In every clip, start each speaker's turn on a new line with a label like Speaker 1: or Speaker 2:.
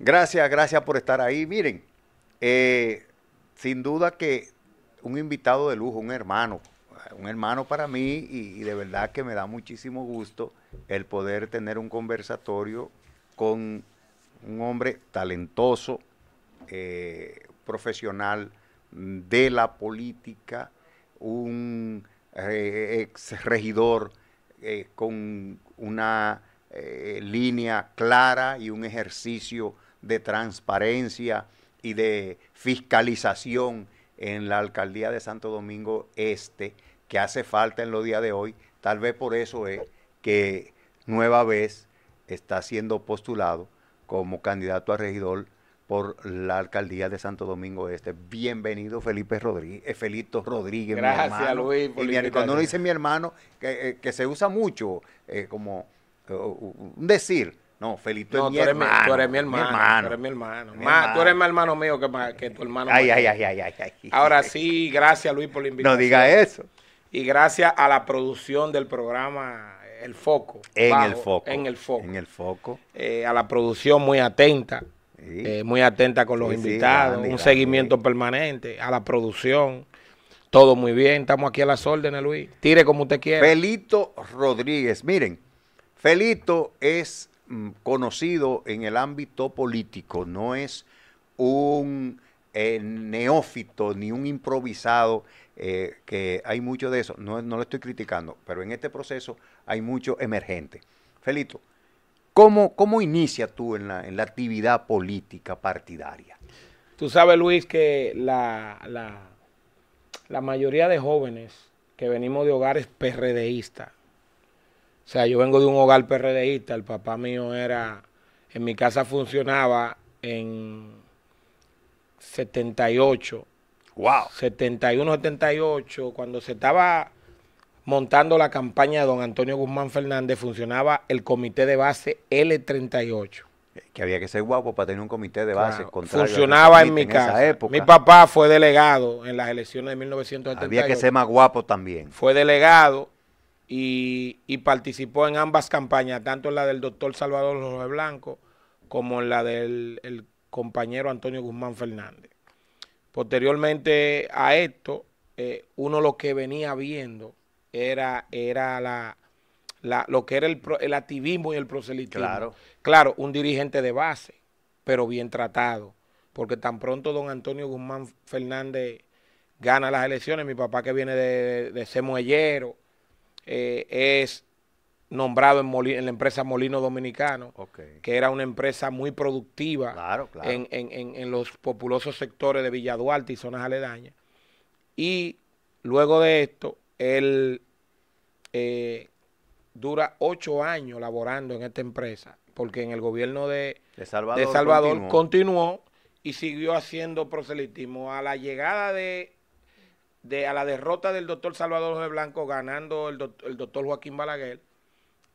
Speaker 1: Gracias, gracias por estar ahí. Miren, eh, sin duda que un invitado de lujo, un hermano, un hermano para mí y, de verdad que me da muchísimo gusto el poder tener un conversatorio con un hombre talentoso, eh, profesional de la política, un exregidor eh, ex regidor con una línea clara y un ejercicio de transparencia y de fiscalización en la alcaldía de Santo Domingo Este que hace falta en los días de hoy. Tal vez por eso es que nueva vez está siendo postulado como candidato a regidor por la alcaldía de Santo Domingo Este. Bienvenido Felipe Rodríguez, eh, Felito Rodríguez. Gracias, Luis. y cuando uno dice mi hermano, que, eh, se usa mucho eh, como un decir, no, Felito es mi, hermano, tú eres mi hermano. Tú eres mi hermano. eres
Speaker 2: mi hermano mío que, tu hermano. Ay, ay, ay, ay, ay, Ahora sí, gracias Luis por la No diga eso. Y gracias a la producción del programa El Foco. En el Foco. En
Speaker 1: el Foco. En el Foco.
Speaker 2: Eh, a la producción muy atenta. Eh, muy atenta con los invitados. un seguimiento eh. permanente a la producción. Todo muy bien. Estamos aquí a las órdenes, Luis. Tire como usted quiera.
Speaker 1: Felito Rodríguez. Miren, Felito es Mm, conocido en el ámbito político, no es un eh, neófito ni un improvisado, eh, que hay mucho de eso, no, no lo estoy criticando, pero en este proceso hay mucho emergente. Felito, ¿cómo, cómo inicia tú en la, actividad política partidaria?
Speaker 2: Tú sabes, Luis, que la, la, la mayoría de jóvenes que venimos de hogares PRDistas, o sea, yo vengo de un hogar PRDista, el papá mío era, en mi casa funcionaba en 78. Wow. 71, 78, cuando se estaba montando la campaña de don Antonio Guzmán Fernández, funcionaba el comité de base L38.
Speaker 1: Eh, que había que ser guapo para tener un comité de base. Funcionaba en mi casa. Mi papá
Speaker 2: fue delegado en las elecciones de 1978. Había que ser más guapo también. Fue delegado y, participó en ambas campañas, tanto en la del doctor Salvador Jorge Blanco como en la del compañero Antonio Guzmán Fernández. Posteriormente a esto, eh, uno lo que venía viendo era, era la, lo que era el, el, activismo y el proselitismo. Claro. claro, un dirigente de base, pero bien tratado, porque tan pronto don Antonio Guzmán Fernández gana las elecciones, mi papá que viene de, de muellero, eh, es nombrado en, la empresa Molino Dominicano, que era una empresa muy productiva En, los populosos sectores de Villa Duarte y zonas aledañas. Y luego de esto, él eh, dura ocho años laborando en esta empresa, porque en el gobierno de, de
Speaker 1: Salvador,
Speaker 2: continuó y siguió haciendo proselitismo. A la llegada de de, a la derrota del doctor Salvador de Blanco ganando el, doctor Joaquín Balaguer.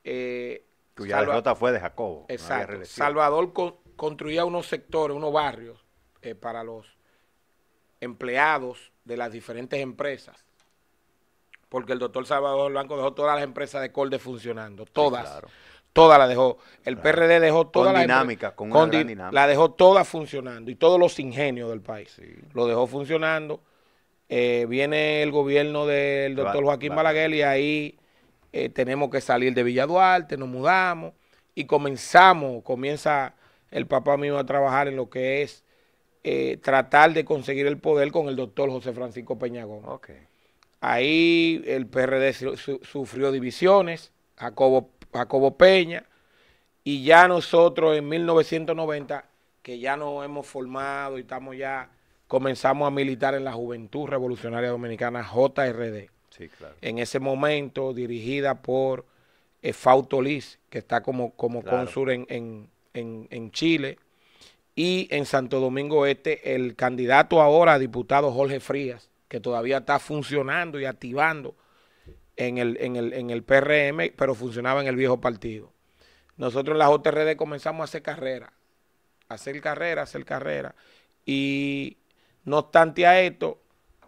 Speaker 2: Eh,
Speaker 1: Cuya derrota fue de Jacobo. Exacto. Salvador
Speaker 2: construía unos sectores, unos barrios eh, para los empleados de las diferentes empresas. Porque el doctor Salvador Blanco dejó todas las empresas de Colde funcionando, todas. Todas las dejó. El PRD dejó todas con dinámica, con, La dejó todas funcionando y todos los ingenios del país. Lo dejó funcionando eh, viene el gobierno del doctor Joaquín Balaguer y ahí eh, tenemos que salir de Villa Duarte, nos mudamos y comenzamos, comienza el papá mío a trabajar en lo que es eh, tratar de conseguir el poder con el doctor José Francisco Peñagón. Ahí el PRD sufrió divisiones, Jacobo Peña, y ya nosotros en 1990, que ya nos hemos formado y estamos ya comenzamos a militar en la Juventud Revolucionaria Dominicana, JRD. Sí, claro. En ese momento dirigida por eh, Fauto Liz, que está como, como cónsul en, en, Chile. Y en Santo Domingo Este, el candidato ahora diputado Jorge Frías, que todavía está funcionando y activando en el, en en el PRM, pero funcionaba en el viejo partido. Nosotros en la JRD comenzamos a hacer carrera, hacer carrera, hacer carrera. Y no obstante a esto,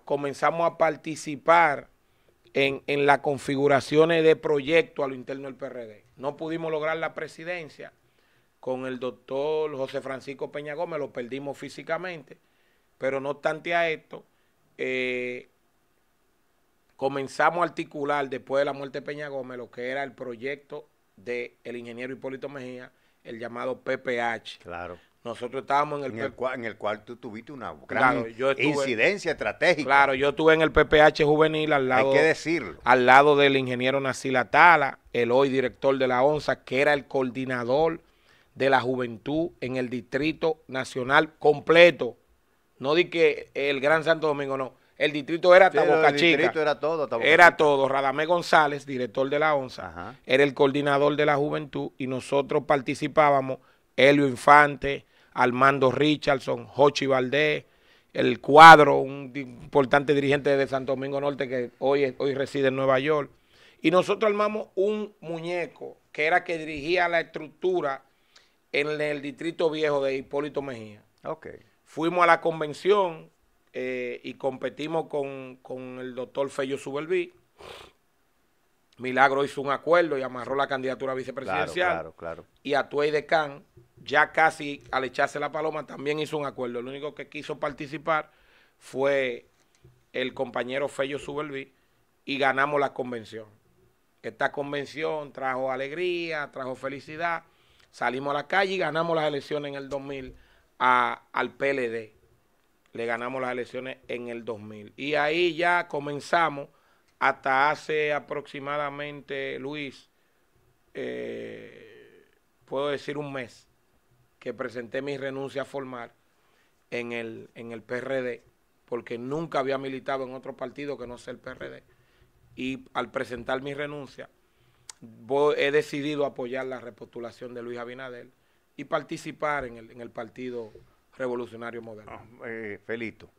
Speaker 2: comenzamos a participar en, las configuraciones de proyecto a lo interno del PRD. No pudimos lograr la presidencia con el doctor José Francisco Peña Gómez, lo perdimos físicamente, pero no obstante a esto, eh, comenzamos a articular después de la muerte de Peña Gómez lo que era el proyecto del el ingeniero Hipólito Mejía, el llamado PPH. Claro.
Speaker 1: Nosotros estábamos en el... En el, cual, tú tuviste una gran incidencia estratégica. Claro, yo
Speaker 2: estuve en el PPH juvenil al lado... Hay que decirlo. Al lado del ingeniero Nacila Tala, el hoy director de la ONSA, que era el coordinador de la juventud en el Distrito Nacional completo. No di que el Gran Santo Domingo, no. El distrito era sí, El distrito
Speaker 1: era todo. era
Speaker 2: todo. Radamé González, director de la ONSA, era el coordinador de la juventud y nosotros participábamos, Helio Infante, Armando Richardson, Jochi Valdés, el cuadro, un importante dirigente de Santo Domingo Norte que hoy, hoy reside en Nueva York. Y nosotros armamos un muñeco que era que dirigía la estructura en el distrito viejo de Hipólito Mejía. Okay. Fuimos a la convención eh, y competimos con, el doctor Fello Subelví. Milagro hizo un acuerdo y amarró la candidatura vicepresidencial. Claro, claro, claro. Y a Tuey de Can ya casi al echarse la paloma también hizo un acuerdo. Lo único que quiso participar fue el compañero Fello Subelvi y ganamos la convención. Esta convención trajo alegría, trajo felicidad. Salimos a la calle y ganamos las elecciones en el 2000 al PLD. Le ganamos las elecciones en el 2000. Y ahí ya comenzamos hasta hace aproximadamente, Luis, eh, puedo decir un mes que presenté mi renuncia formal en el, en el PRD, porque nunca había militado en otro partido que no sea el PRD. Y al presentar mi renuncia, he decidido apoyar la repostulación de Luis Abinadel y participar en el, en el Partido Revolucionario Moderno. Ah,
Speaker 1: eh, Felito,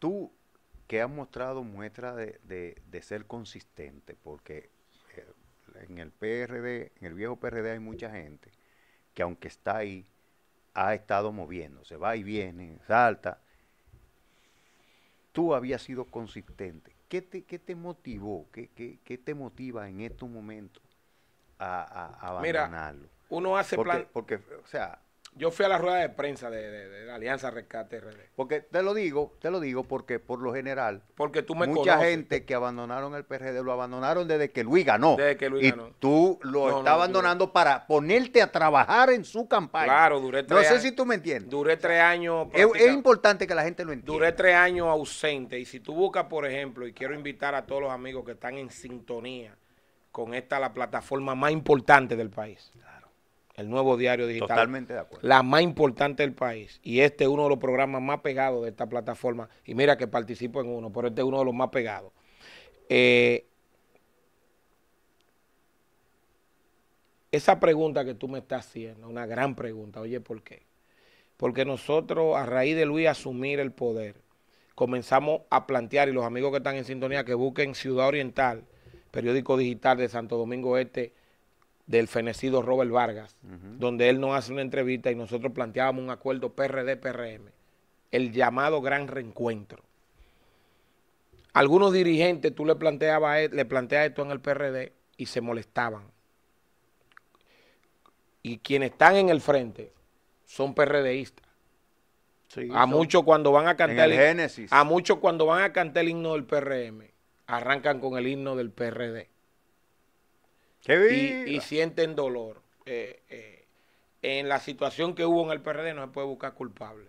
Speaker 1: tú que has mostrado muestra de, de ser consistente, porque eh, en el PRD, en el viejo PRD hay mucha gente que aunque está ahí, ha estado moviéndose, va y viene, salta. Tú habías sido consistente. ¿Qué te, te motivó? ¿Qué, te motiva en estos momentos a, a abandonarlo? uno hace plan... porque, o sea,
Speaker 2: yo fui a la rueda de prensa de, la Alianza Rescate RD.
Speaker 1: Porque te lo digo, te lo digo porque por lo general, porque tú me mucha gente que abandonaron el PRD lo abandonaron desde que Luis ganó. Desde que Luis y
Speaker 2: Tú lo estás abandonando
Speaker 1: para ponerte a trabajar en su campaña. Claro, duré tres No sé si tú me entiendes. Duré tres años. Es, importante que la gente lo entienda. Duré
Speaker 2: tres años ausente. Y si tú buscas, por ejemplo, y quiero invitar a todos los amigos que están en sintonía con esta la plataforma más importante del país. Claro el nuevo diario digital. Totalmente de acuerdo. La más importante del país. Y este es uno de los programas más pegados de esta plataforma. Y mira que participo en uno, pero este es uno de los más pegados. Eh, esa pregunta que tú me estás haciendo, una gran pregunta, oye, ¿por qué? Porque nosotros, a raíz de Luis asumir el poder, comenzamos a plantear, y los amigos que están en sintonía, que busquen Ciudad Oriental, periódico digital de Santo Domingo Este, del fenecido Robert Vargas, donde él nos hace una entrevista y nosotros planteábamos un acuerdo PRD-PRM, el llamado gran reencuentro. Algunos dirigentes, tú le planteabas le planteas esto en el PRD y se molestaban. Y quienes están en el frente son PRDistas. a muchos cuando van a cantar A muchos cuando van a cantar el himno del PRM, arrancan con el himno del PRD. Y, sienten dolor. Eh, eh, en la situación que hubo en el PRD no se puede buscar culpable,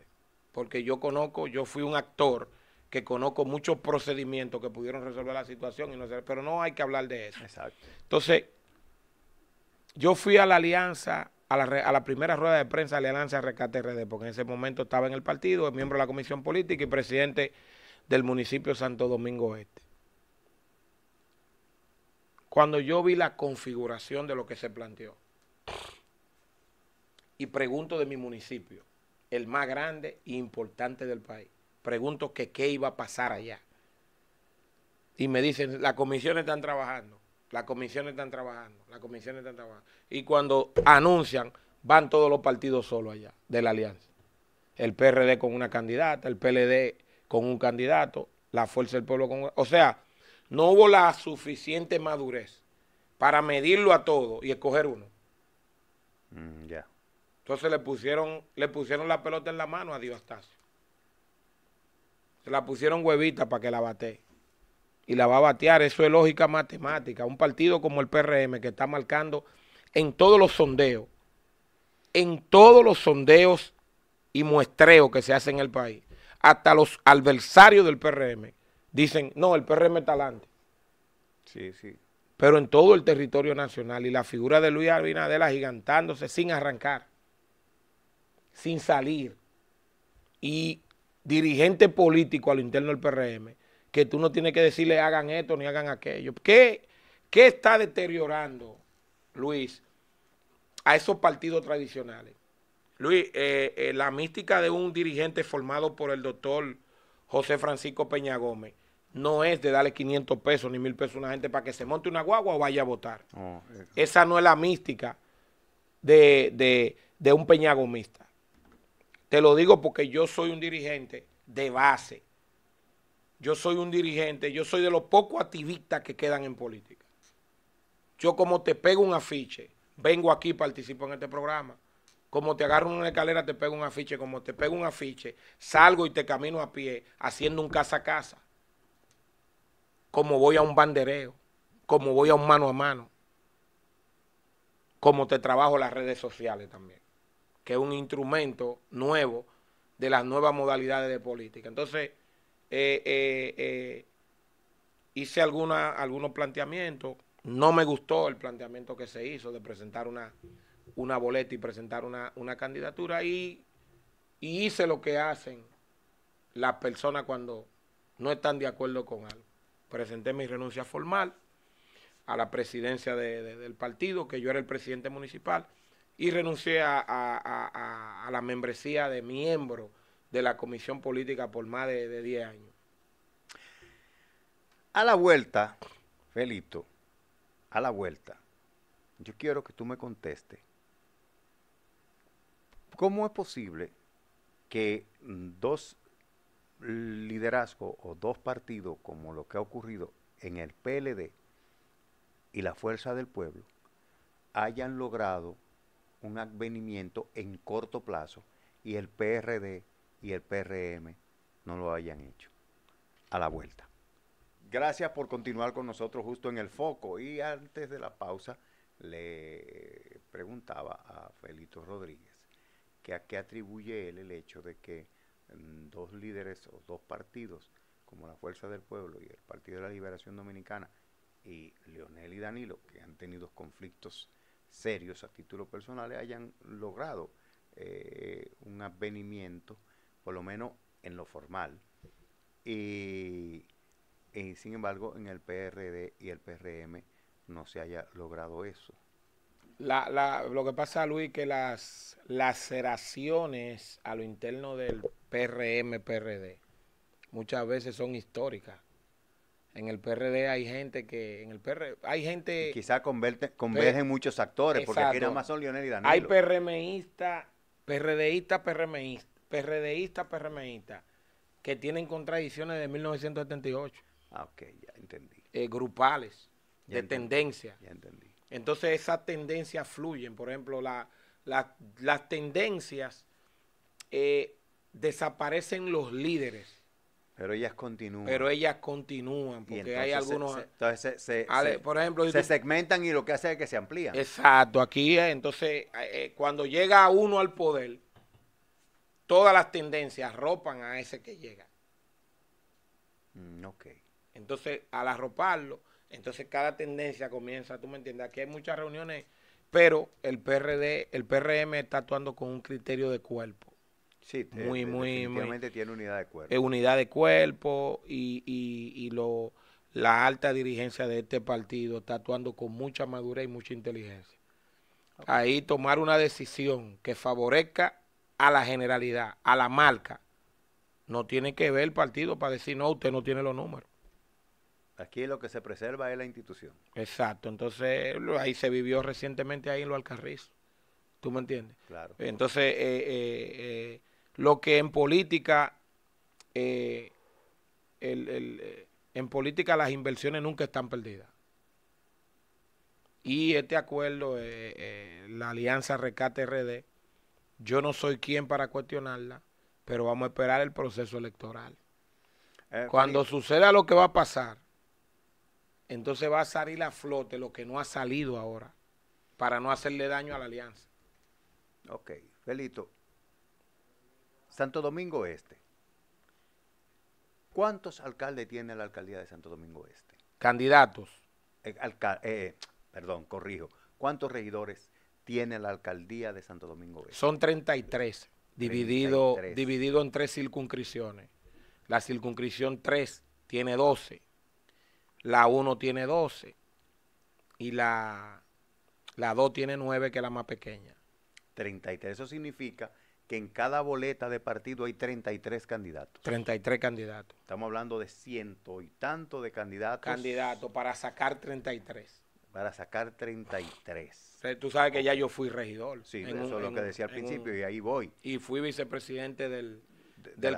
Speaker 2: porque yo conozco, yo fui un actor que conozco muchos procedimientos que pudieron resolver la situación, y no sé, pero no hay que hablar de eso. Exacto. Entonces, yo fui a la alianza, a la, primera rueda de prensa de alianza Rescate RD, porque en ese momento estaba en el partido, es miembro de la comisión política y presidente del municipio Santo Domingo Este cuando yo vi la configuración de lo que se planteó. Y pregunto de mi municipio, el más grande e importante del país. Pregunto que qué iba a pasar allá. Y me dicen, las comisiones están trabajando, las comisiones están trabajando, las comisiones están trabajando. Y cuando anuncian, van todos los partidos solos allá, de la alianza. El PRD con una candidata, el PLD con un candidato, la Fuerza del Pueblo con... O sea, no hubo la suficiente madurez para medirlo a todo y escoger uno. Mm, ya. Entonces le pusieron, le pusieron la pelota en la mano a Diostasio. Se la pusieron huevita para que la bate. Y la va a batear. Eso es lógica matemática. Un partido como el PRM que está marcando en todos los sondeos, en todos los sondeos y muestreos que se hacen en el país, hasta los adversarios del PRM dicen, no, el PRM está adelante. Sí, sí. Pero en todo el territorio nacional y la figura de Luis Abinadela agigantándose sin arrancar, sin salir. Y dirigente político al interno del PRM, que tú no tienes que decirle hagan esto ni hagan aquello. ¿Qué, qué está deteriorando, Luis, a esos partidos tradicionales? Luis, eh, eh, la mística de un dirigente formado por el doctor José Francisco Peña Gómez no es de darle 500 pesos ni 1000 pesos a una gente para que se monte una guagua o vaya a votar. Oh, eh. Esa no es la mística de, de, de un peñagomista. Te lo digo porque yo soy un dirigente de base. Yo soy un dirigente, yo soy de los pocos activistas que quedan en política. Yo como te pego un afiche, vengo aquí, participo en este programa. Como te agarro una escalera, te pego un afiche. Como te pego un afiche, salgo y te camino a pie haciendo un casa a casa como voy a un bandereo, como voy a un mano a mano, como te trabajo las redes sociales también, que es un instrumento nuevo de las nuevas modalidades de política. Entonces, eh, eh, eh, hice alguna, algunos planteamientos, no me gustó el planteamiento que se hizo de presentar una, una boleta y presentar una, candidatura y hice lo que hacen las personas cuando no están de acuerdo con algo presenté mi renuncia formal a la presidencia del partido, que yo era el presidente municipal, y renuncié a, a, la membresía de miembro de la Comisión Política por más de 10 años.
Speaker 1: A la vuelta, Felito, a la vuelta, yo quiero que tú me contestes, ¿cómo es posible que dos liderazgo o dos partidos como lo que ha ocurrido en el PLD y la Fuerza del Pueblo hayan logrado un advenimiento en corto plazo y el PRD y el PRM no lo hayan hecho. A la vuelta. Gracias por continuar con nosotros justo en el foco. Y antes de la pausa le preguntaba a Felito Rodríguez que a qué atribuye él el hecho de que dos líderes o dos partidos, como la Fuerza del Pueblo y el Partido de la Liberación Dominicana, y Leonel y Danilo, que han tenido conflictos serios a título personal, hayan logrado eh, un advenimiento, por lo menos en lo formal. Y, sin embargo, en el PRD y el PRM no se haya logrado eso.
Speaker 2: lo que pasa, Luis, que las laceraciones a lo interno del PRM, PRD, muchas veces son históricas. En el PRD hay gente que, en el PRD, hay gente... Quizás
Speaker 1: convergen muchos actores, porque aquí nada más son Lionel y Danilo. Hay
Speaker 2: PRMistas, PRDistas, PRMistas, PRDistas, PRMistas, que tienen contradicciones de 1978. Ah, ok, ya entendí. Eh, grupales, de tendencia. Ya entendí. Entonces esas tendencias fluyen, por ejemplo, las tendencias... Eh, desaparecen los líderes.
Speaker 1: Pero ellas continúan. Pero
Speaker 2: ellas continúan, porque hay algunos...
Speaker 1: entonces, se, por ejemplo, se segmentan y lo que hace es que se amplían. Exacto, aquí
Speaker 2: eh, entonces, eh,
Speaker 1: eh, cuando llega uno al poder,
Speaker 2: todas las tendencias ropan a ese que llega. Mm, ok. Entonces, al arroparlo, entonces cada tendencia comienza, tú me entiendes, aquí hay muchas reuniones, pero el PRD, el PRM está actuando con un criterio de cuerpo.
Speaker 1: Sí, eh, muy, tiene unidad de cuerpo. Eh, unidad de
Speaker 2: cuerpo y, lo, la alta dirigencia de este partido está actuando con mucha madurez y mucha inteligencia. Ahí tomar una decisión que favorezca a la generalidad, a la marca. No tiene que ver el partido para decir, no, usted no tiene los números.
Speaker 1: Aquí lo que se preserva es la institución.
Speaker 2: Exacto, entonces ahí se vivió recientemente ahí en lo Alcarriz. ¿Tú me entiendes? Claro. Entonces,
Speaker 1: eh, eh
Speaker 2: lo que en política, eh, eh, en política las inversiones nunca están perdidas. Y este acuerdo, eh, la alianza Rescate RD, yo no soy quien para cuestionarla, pero vamos a esperar el proceso electoral. Cuando suceda lo que va a pasar, entonces va a salir a flote lo que no ha salido ahora,
Speaker 1: para no hacerle daño a la alianza. Ok, Felito. Santo Domingo Este. ¿Cuántos alcaldes tiene la alcaldía de Santo Domingo Este? Candidatos. Eh, eh, eh, perdón, corrijo. ¿Cuántos regidores tiene la alcaldía de Santo Domingo Este?
Speaker 2: Son 33, dividido, dividido en tres circunscripciones. La circunscripción 3 tiene 12, la 1 tiene 12 y la, la 2 tiene 9,
Speaker 1: que es la más pequeña. 33, eso significa en cada boleta de partido hay 33 candidatos.
Speaker 2: 33 candidatos.
Speaker 1: Estamos hablando de ciento y tanto de candidatos. Candidatos para sacar 33. Para sacar 33. Tú sabes que ya yo fui regidor. Sí, eso es lo que decía al principio y ahí voy. Y fui
Speaker 2: vicepresidente del,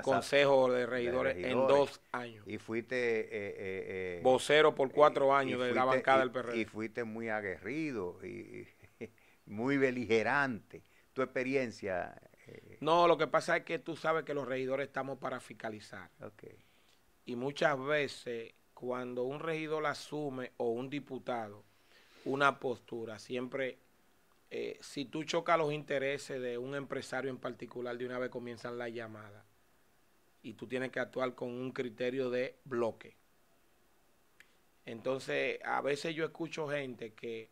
Speaker 2: Consejo de regidores, en dos años.
Speaker 1: Y fuiste... Eh, eh, eh, Vocero por cuatro años de la bancada del PRD. Y fuiste muy aguerrido y muy beligerante. Tu experiencia no, lo
Speaker 2: que pasa es que tú sabes que los regidores estamos para fiscalizar.
Speaker 1: Y muchas veces
Speaker 2: cuando un regidor asume o un diputado una postura, siempre eh, si tú chocas los intereses de un empresario en particular, de una vez comienzan las llamadas. Y tú tienes que actuar con un criterio de bloque. Entonces, a veces yo escucho gente que,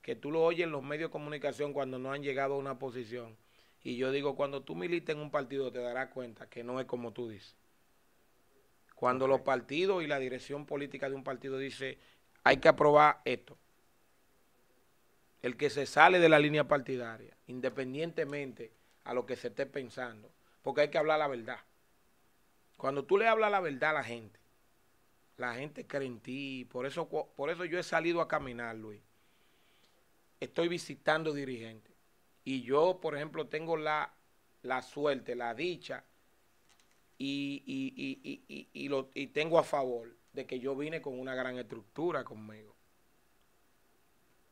Speaker 2: que tú lo oyes en los medios de comunicación cuando no han llegado a una posición y yo digo, cuando tú milites en un partido te darás cuenta que no es como tú dices. Cuando los partidos y la dirección política de un partido dice, hay que aprobar esto. El que se sale de la línea partidaria, independientemente a lo que se esté pensando, porque hay que hablar la verdad. Cuando tú le hablas la verdad a la gente, la gente cree en ti. Por eso, por eso yo he salido a caminar, Luis. Estoy visitando dirigentes y yo, por ejemplo, tengo la, suerte, la dicha, y, lo, tengo a favor de que yo vine con una gran estructura conmigo,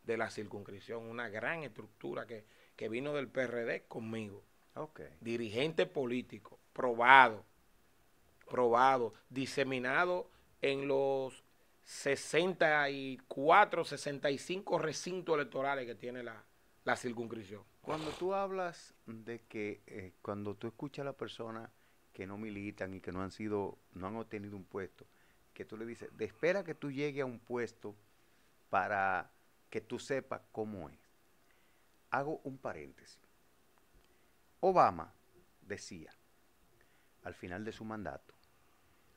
Speaker 2: de la circunscripción, una gran estructura que, vino del PRD conmigo. Okay. Dirigente político, probado, probado, diseminado en los 64, 65 recintos electorales que tiene la,
Speaker 1: la circunscripción. Cuando tú hablas de que eh, cuando tú escuchas a la persona que no militan y que no han sido, no han obtenido un puesto, que tú le dices, de espera que tú llegue a un puesto para que tú sepas cómo es. Hago un paréntesis. Obama decía al final de su mandato,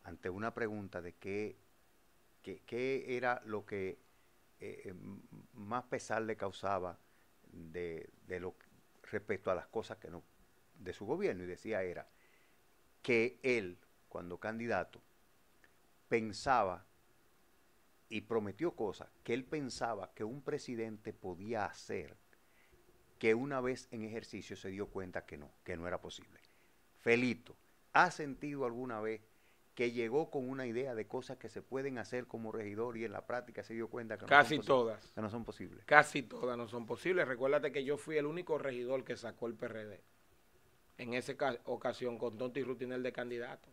Speaker 1: ante una pregunta de qué, qué, qué era lo que eh, eh, más pesar le causaba de, lo, respecto a las cosas que no, de su gobierno y decía era que él, cuando candidato, pensaba y prometió cosas que él pensaba que un presidente podía hacer, que una vez en ejercicio se dio cuenta que no, que no era posible. Felito, ¿ha sentido alguna vez que llegó con una idea de cosas que se pueden hacer como regidor y en la práctica se dio cuenta que casi no son todas no son posibles casi todas
Speaker 2: no son posibles recuérdate que yo fui el único regidor que sacó el PRD en esa ocasión con tonti y Rutinel de candidato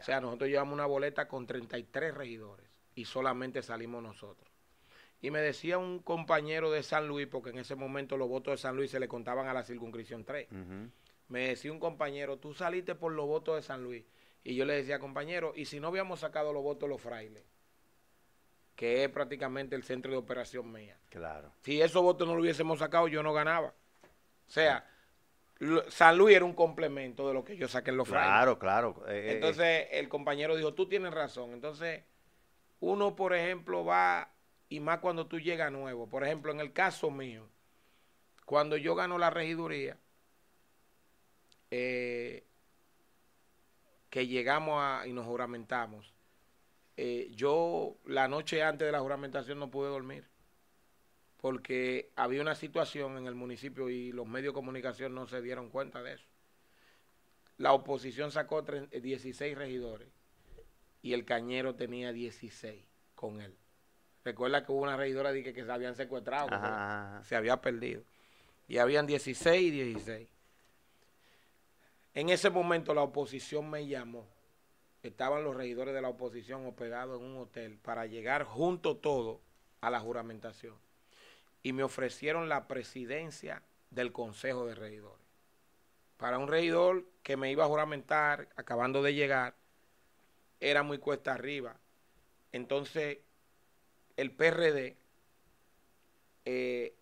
Speaker 2: o sea nosotros llevamos una boleta con 33 regidores y solamente salimos nosotros y me decía un compañero de San Luis porque en ese momento los votos de San Luis se le contaban a la circunscripción 3 me decía un compañero tú saliste por los votos de San Luis y yo le decía, compañero, ¿y si no habíamos sacado los votos los frailes? Que es prácticamente el centro de operación mía. Claro. Si esos votos no los hubiésemos sacado, yo no ganaba. O sea, San Luis era un complemento de lo que yo saqué en los frailes. Claro, claro. Eh, eh, eh. Entonces, el compañero dijo, tú tienes razón. Entonces, uno, por ejemplo, va, y más cuando tú llegas nuevo. Por ejemplo, en el caso mío, cuando yo gano la regiduría, eh, que llegamos a, y nos juramentamos, eh, yo la noche antes de la juramentación no pude dormir porque había una situación en el municipio y los medios de comunicación no se dieron cuenta de eso. La oposición sacó 16 eh, regidores y el cañero tenía 16 con él. Recuerda que hubo una regidora que, que se habían secuestrado, se había perdido. Y habían 16 y 16. En ese momento la oposición me llamó. Estaban los regidores de la oposición hospedados en un hotel para llegar junto todo a la juramentación. Y me ofrecieron la presidencia del Consejo de Regidores. Para un regidor que me iba a juramentar acabando de llegar, era muy cuesta arriba. Entonces, el PRD eh,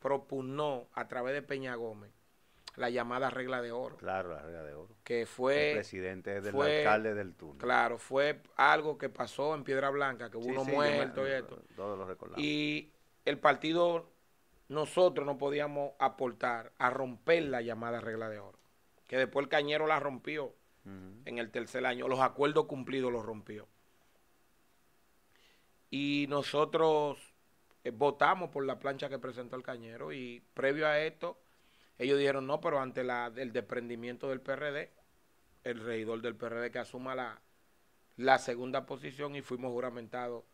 Speaker 2: propugnó a través de Peña Gómez la llamada regla de oro. Claro, la regla de oro. Que fue... El presidente del alcalde del turno. Claro, fue algo que pasó en Piedra Blanca, que hubo uno muerto y esto.
Speaker 1: Todos lo recordamos.
Speaker 2: Y el partido, nosotros no podíamos aportar a romper la llamada regla de oro. Que después el Cañero la rompió en el tercer año. Los acuerdos cumplidos los rompió. Y nosotros eh, votamos por la plancha que presentó el Cañero y previo a esto ellos dijeron, no, pero ante la, el desprendimiento del PRD, el regidor del PRD que asuma la, la segunda posición y fuimos juramentados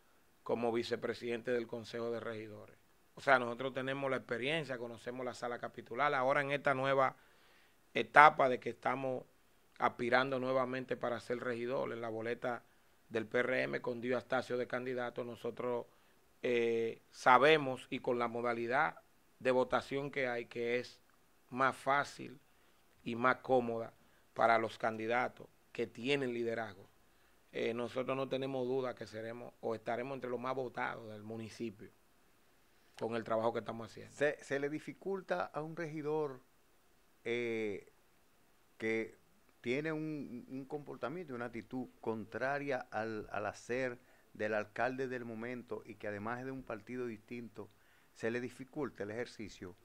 Speaker 2: como vicepresidente del Consejo de Regidores. O sea, nosotros tenemos la experiencia, conocemos la sala capitular. Ahora en esta nueva etapa de que estamos aspirando nuevamente para ser regidor en la boleta del PRM con Dio Astacio de candidato, nosotros eh, sabemos y con la modalidad de votación que hay, que es más fácil y más cómoda para los candidatos que tienen liderazgo. Eh, nosotros no tenemos duda que seremos o estaremos entre los más votados del municipio con el
Speaker 1: trabajo que estamos haciendo. ¿Se, le dificulta a un regidor eh, que tiene un, un, comportamiento una actitud contraria al, al hacer del alcalde del momento y que además es de un partido distinto, se le dificulta el ejercicio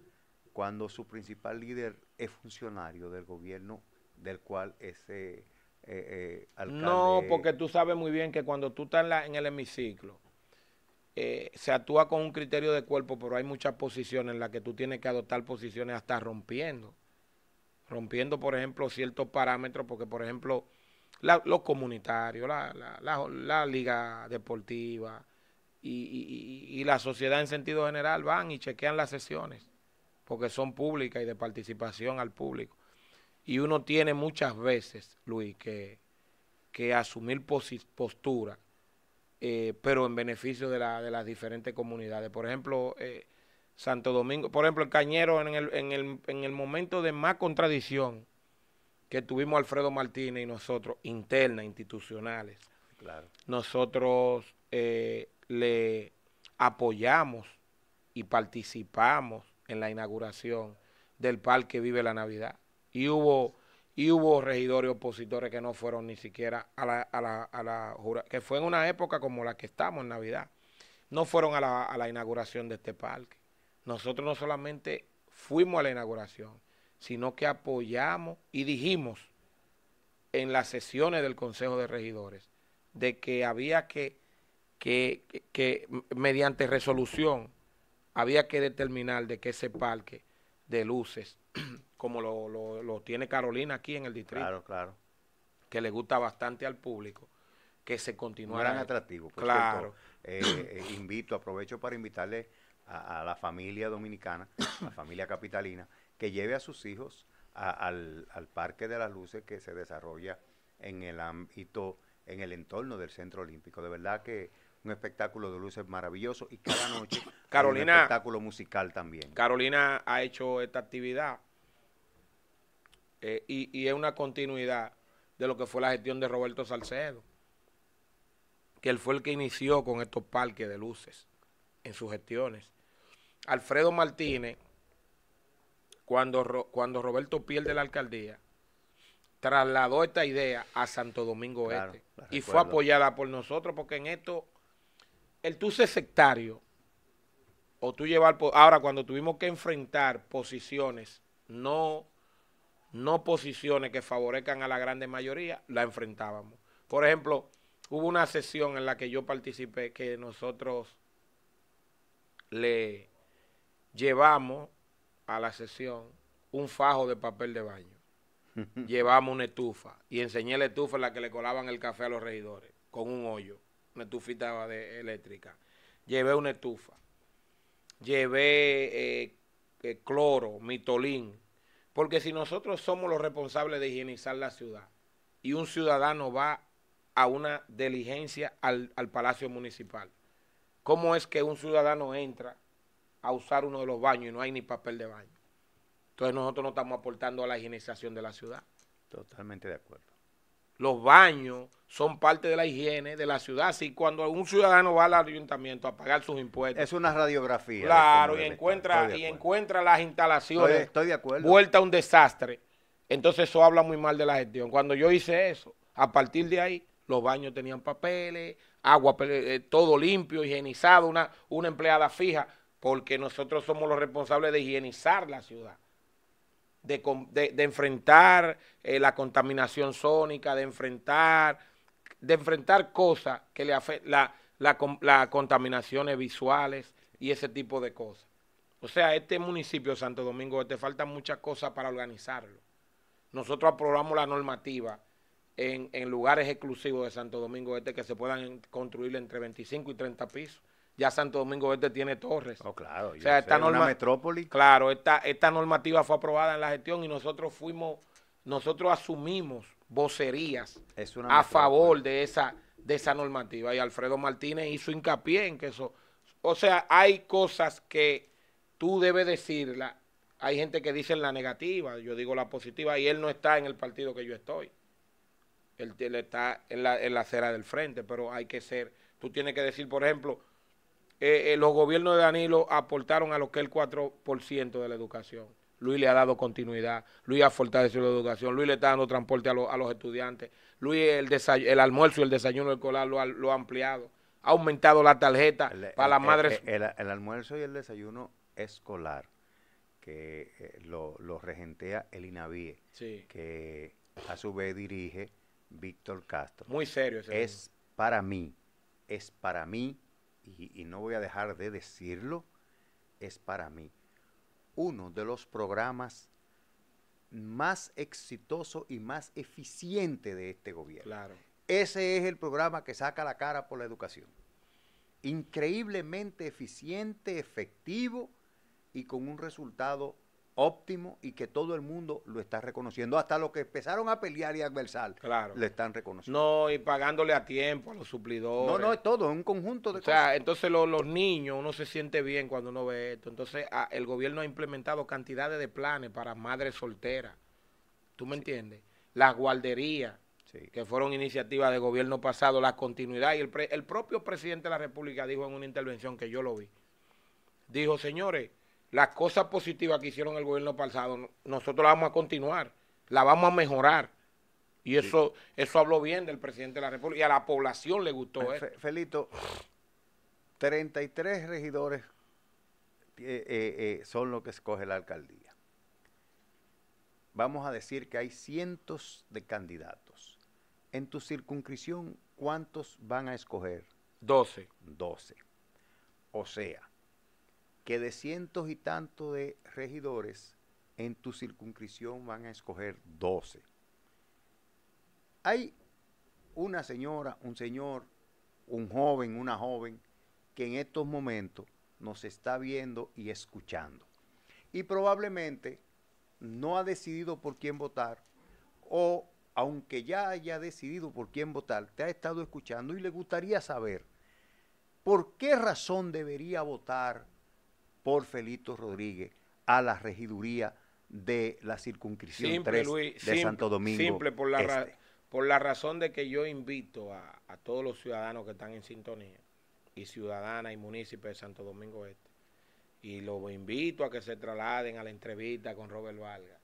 Speaker 1: cuando su principal líder es funcionario del gobierno del cual es eh, eh, eh, alcalde... No, porque
Speaker 2: tú sabes muy bien que cuando tú estás en, el hemiciclo, se actúa con un criterio de cuerpo, pero hay muchas posiciones en las que tú tienes que adoptar posiciones hasta rompiendo. Rompiendo, por ejemplo, ciertos parámetros, porque, por ejemplo, los comunitarios, la, liga deportiva y la sociedad en sentido general van y chequean las sesiones porque son públicas y de participación al público. Y uno tiene muchas veces, Luis, que, que asumir postura, eh, pero en beneficio de, la, de, las diferentes comunidades. Por ejemplo, eh, Santo Domingo, por ejemplo, el Cañero en el, en, el, en el momento de más contradicción que tuvimos Alfredo Martínez y nosotros, internas, institucionales, nosotros eh, le apoyamos y participamos en la inauguración del Parque Vive la Navidad. Y hubo, y hubo regidores opositores que no fueron ni siquiera a la, a la, a la que fue en una época como la que estamos en Navidad. No fueron a la, a la inauguración de este parque. Nosotros no solamente fuimos a la inauguración, sino que apoyamos y dijimos en las sesiones del Consejo de Regidores de que había que, que, que mediante resolución había que determinar de que ese parque de luces, como lo, lo, tiene Carolina aquí en el distrito, claro, claro. que le gusta bastante al público, que se continúe. atractivo, claro.
Speaker 1: Eh, eh, invito, aprovecho para invitarle a, la familia dominicana, a la familia capitalina, que lleve a sus hijos al, al Parque de las Luces que se desarrolla en el ámbito, en el entorno del Centro Olímpico. De verdad que un espectáculo de luces maravilloso y cada noche Carolina, espectáculo musical también.
Speaker 2: Carolina ha hecho esta actividad eh, y, es una continuidad de lo que fue la gestión de Roberto Salcedo, que él fue el que inició con estos parques de luces en sus gestiones. Alfredo Martínez, cuando, cuando Roberto pierde la alcaldía, trasladó esta idea a Santo Domingo Este y fue apoyada por nosotros porque en esto el tú ser sectario o tú llevar... Ahora, cuando tuvimos que enfrentar posiciones, no, no posiciones que favorezcan a la grande mayoría, la enfrentábamos. Por ejemplo, hubo una sesión en la que yo participé que nosotros le llevamos a la sesión un fajo de papel de baño. llevamos una estufa y enseñé la estufa en la que le colaban el café a los regidores con un hoyo una estufita de eléctrica. Llevé una estufa. Llevé eh, eh, cloro, mitolín. Porque si nosotros somos los responsables de higienizar la ciudad y un ciudadano va a una diligencia al, al Palacio Municipal, ¿cómo es que un ciudadano entra a usar uno de los baños y no hay ni papel de baño? Entonces nosotros no estamos aportando a la higienización de la ciudad.
Speaker 1: Totalmente de acuerdo.
Speaker 2: Los baños, son parte de la higiene de la ciudad. si cuando un ciudadano va al ayuntamiento a pagar sus impuestos. Es
Speaker 1: una radiografía. Claro, y encuentra, y
Speaker 2: encuentra las instalaciones. Estoy, de acuerdo. Vuelta a un desastre. Entonces eso habla muy mal de la gestión. Cuando yo hice eso, a partir de ahí, los baños tenían papeles, agua, eh, eh, todo limpio, higienizado, una, una empleada fija, porque nosotros somos los responsables de higienizar la ciudad. De, de, enfrentar eh, la contaminación sónica, de enfrentar de enfrentar cosas que le afectan, la, la, contaminaciones visuales y ese tipo de cosas. O sea, este municipio de Santo Domingo este falta muchas cosas para organizarlo. Nosotros aprobamos la normativa en, en, lugares exclusivos de Santo Domingo Este que se puedan construir entre 25 y 30 pisos. Ya Santo Domingo Este tiene torres. Oh, claro. O sea, esta metrópoli. Claro, esta, esta normativa fue aprobada en la gestión y nosotros fuimos, nosotros asumimos vocerías a favor de esa, de esa normativa. Y Alfredo Martínez hizo hincapié en que eso... O sea, hay cosas que tú debes decirla. Hay gente que dice la negativa, yo digo la positiva, y él no está en el partido que yo estoy. Él, está en la, en la acera del frente, pero hay que ser... Tú tienes que decir, por ejemplo, eh, eh, los gobiernos de Danilo aportaron a lo que el 4% de la educación. Luis le ha dado continuidad, Luis ha fortalecido la educación, Luis le está dando transporte a, los estudiantes, Luis el, almuerzo y el desayuno escolar lo ha, ampliado, ha aumentado la tarjeta para las madres.
Speaker 1: El, almuerzo y el desayuno escolar que eh, lo, regentea el INAVIE, que a su vez dirige Víctor Castro. Muy serio. Ese es para mí, es para mí, y, y no voy a dejar de decirlo, es para mí uno de los programas más exitoso y más eficiente de este gobierno. Claro. Ese es el programa que saca la cara por la educación. Increíblemente eficiente, efectivo y con un resultado óptimo y que todo el mundo lo está reconociendo. Hasta los que empezaron a pelear y adversar claro. le están reconociendo.
Speaker 2: No, y pagándole a tiempo a los suplidores. No, no, es
Speaker 1: todo, es un conjunto de cosas. sea,
Speaker 2: entonces los niños, uno se siente bien cuando uno ve esto. Entonces ah, el gobierno ha implementado cantidades de planes para madres solteras. ¿Tú me entiendes? Las guarderías. que fueron iniciativas del gobierno pasado, la continuidad. Y el, el propio presidente de la República dijo en una intervención que yo lo vi, dijo, señores, las cosas positivas que hicieron el gobierno pasado, nosotros las vamos a continuar, las vamos a mejorar. Y eso, habló bien del presidente de la República y a la población le gustó
Speaker 1: Felito, 33 regidores eh, eh, eh, son los que escoge la alcaldía. Vamos a decir que hay cientos de candidatos. En tu circunscripción, ¿cuántos van a escoger? 12. 12. O sea, que de cientos y tantos de regidores en tu circunscripción van a escoger 12. Hay una señora, un señor, un joven, una joven, que en estos momentos nos está viendo y escuchando. Y probablemente no ha decidido por quién votar o aunque ya haya decidido por quién votar, te ha estado escuchando y le gustaría saber por qué razón debería votar por Felito Rodríguez a la regiduría de la circunscripción 3 de Santo Domingo. Simple por la, este.
Speaker 2: por la razón de que yo invito a, todos los ciudadanos que están en sintonía y ciudadanas y municipios de Santo Domingo Este. Y los invito a que se trasladen a la entrevista con Robert Valga,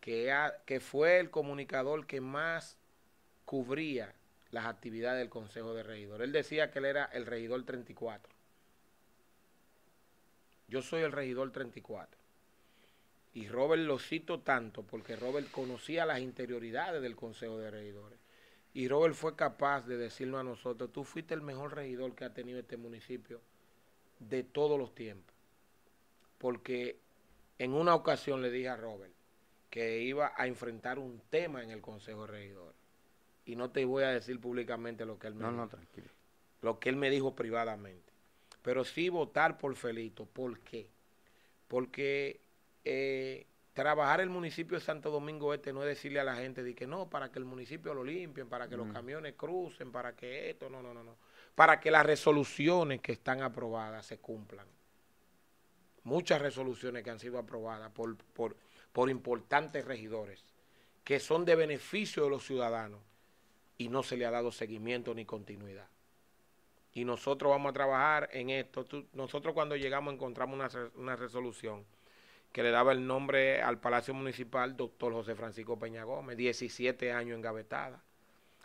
Speaker 2: que, que fue el comunicador que más cubría las actividades del Consejo de Regidor. Él decía que él era el regidor 34 yo soy el regidor 34. Y Robert lo cito tanto porque Robert conocía las interioridades del Consejo de Regidores. Y Robert fue capaz de decirnos a nosotros, tú fuiste el mejor regidor que ha tenido este municipio de todos los tiempos. Porque en una ocasión le dije a Robert que iba a enfrentar un tema en el Consejo de Regidores. Y no te voy a decir públicamente lo que él me no, No, tranquilo. Lo que él me dijo privadamente pero sí votar por Felito. ¿Por qué? Porque eh, trabajar el municipio de Santo Domingo Este no es decirle a la gente que no, para que el municipio lo limpien, para que los camiones crucen, para que esto, no, no, no, no. Para que las resoluciones que están aprobadas se cumplan. Muchas resoluciones que han sido aprobadas por, por, por importantes regidores, que son de beneficio de los ciudadanos y no se le ha dado seguimiento ni continuidad y nosotros vamos a trabajar en esto. nosotros cuando llegamos encontramos una, resolución que le daba el nombre al Palacio Municipal doctor José Francisco Peña Gómez, 17 años engavetada,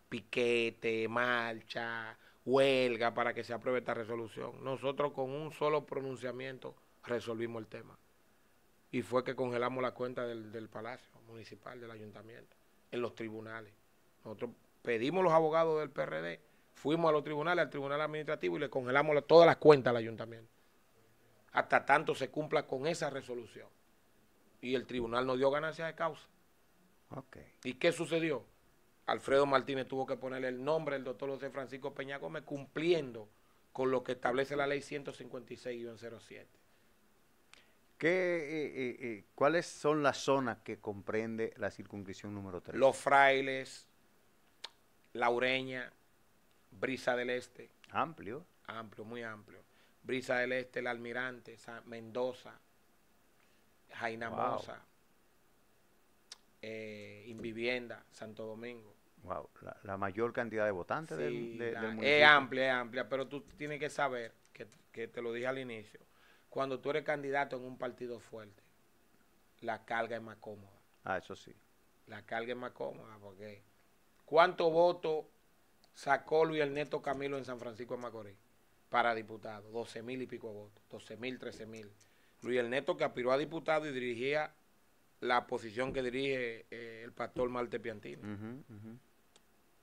Speaker 2: piquete, marcha, huelga para que se apruebe esta resolución. Nosotros con un solo pronunciamiento resolvimos el tema. Y fue que congelamos la cuenta del, del Palacio Municipal, del Ayuntamiento, en los tribunales. Nosotros pedimos los abogados del PRD Fuimos a los tribunales, al tribunal administrativo y le congelamos todas las cuentas al ayuntamiento. Hasta tanto se cumpla con esa resolución. Y el tribunal no dio ganancia de causa. ¿Y qué sucedió? Alfredo Martínez tuvo que ponerle el nombre del doctor José Francisco Peña Gómez cumpliendo
Speaker 1: con lo que establece la ley
Speaker 2: 156-07.
Speaker 1: Eh, eh, eh, ¿Cuáles son las zonas que comprende la circunscripción número 3? Los
Speaker 2: frailes, la ureña, Brisa del Este. Amplio. Amplio, muy amplio. Brisa del Este, El Almirante, Mendoza, Jaina eh, Invivienda, Santo Domingo.
Speaker 1: Wow, la, mayor cantidad de votantes del, municipio. Es amplia,
Speaker 2: es amplia, pero tú tienes que saber, que, que te lo dije al inicio, cuando tú eres candidato en un partido fuerte, la carga es más cómoda. Ah, eso sí. La carga es más cómoda porque cuánto voto sacó Luis Neto Camilo en San Francisco de Macorís para diputado, 12 mil y pico votos, 12 mil, 13 mil. Luis Ernesto que aspiró a diputado y dirigía la posición que dirige eh, el pastor Marte Piantino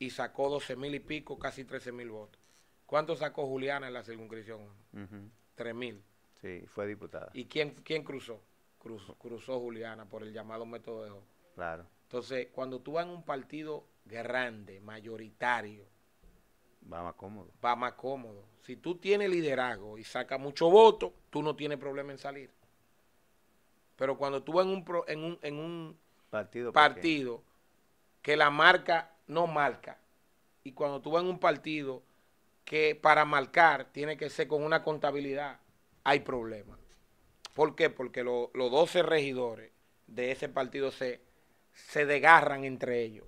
Speaker 2: Y sacó 12 mil y pico, casi 13 mil votos. ¿Cuánto sacó Juliana en la circunscripción? 3 mil.
Speaker 1: Sí, fue diputada. ¿Y
Speaker 2: quién, cruzó? cruzó? Juliana por el llamado método de Claro. Entonces, cuando tú vas en un partido grande, mayoritario, Va más cómodo. Va más cómodo. Si tú tienes liderazgo y sacas mucho voto, tú no tienes problema en salir. Pero cuando tú vas en un, en un,
Speaker 1: partido, partido
Speaker 2: que la marca no marca, y cuando tú vas en un partido que para marcar tiene que ser con una contabilidad, hay problemas. ¿Por qué? Porque los 12 regidores de ese partido se, se desgarran entre ellos.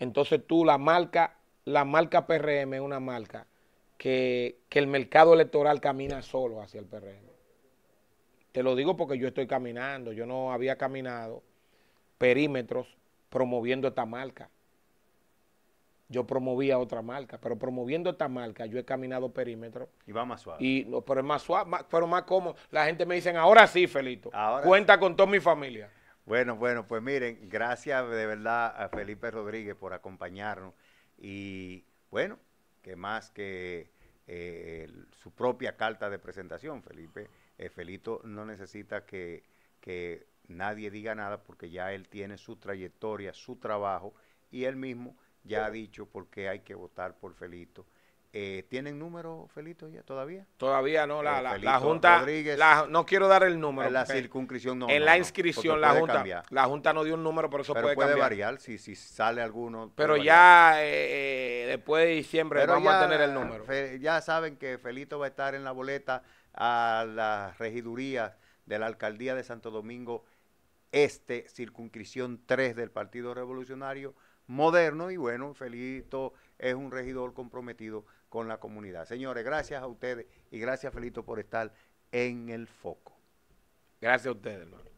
Speaker 2: Entonces tú la marca la marca PRM es una marca que, el mercado electoral camina solo hacia el PRM. Te lo digo porque yo estoy caminando, yo no había caminado perímetros promoviendo esta marca. Yo promovía otra marca, pero promoviendo esta marca yo he caminado perímetros. Y va más suave. Y, pero es más suave, pero más cómodo. La gente me dice, ahora sí, Felito, cuenta con toda mi familia.
Speaker 1: Bueno, bueno, pues miren, gracias de verdad a Felipe Rodríguez por acompañarnos. Y bueno, que más que eh, su propia carta de presentación, Felipe, eh, Felito no necesita que, nadie diga nada porque ya él tiene su trayectoria, su trabajo y él mismo ya ha dicho por qué hay que votar por Felito eh, ¿Tienen número, Felito, ya todavía? Todavía no, la, eh, la, Junta,
Speaker 2: no quiero dar el número. En la circunscripción no. En la inscripción, la Junta,
Speaker 1: la Junta no dio un número, por eso pero puede, variar, si, si sale alguno. Pero ya eh, después de diciembre vamos a tener el número. ya saben que Felito va a estar en la boleta a la regiduría de la Alcaldía de Santo Domingo Este, circunscripción 3 del Partido Revolucionario Moderno, y bueno, Felito es un regidor comprometido con la comunidad. Señores, gracias a ustedes y gracias, Felito, por estar en el foco. Gracias a ustedes, hermano.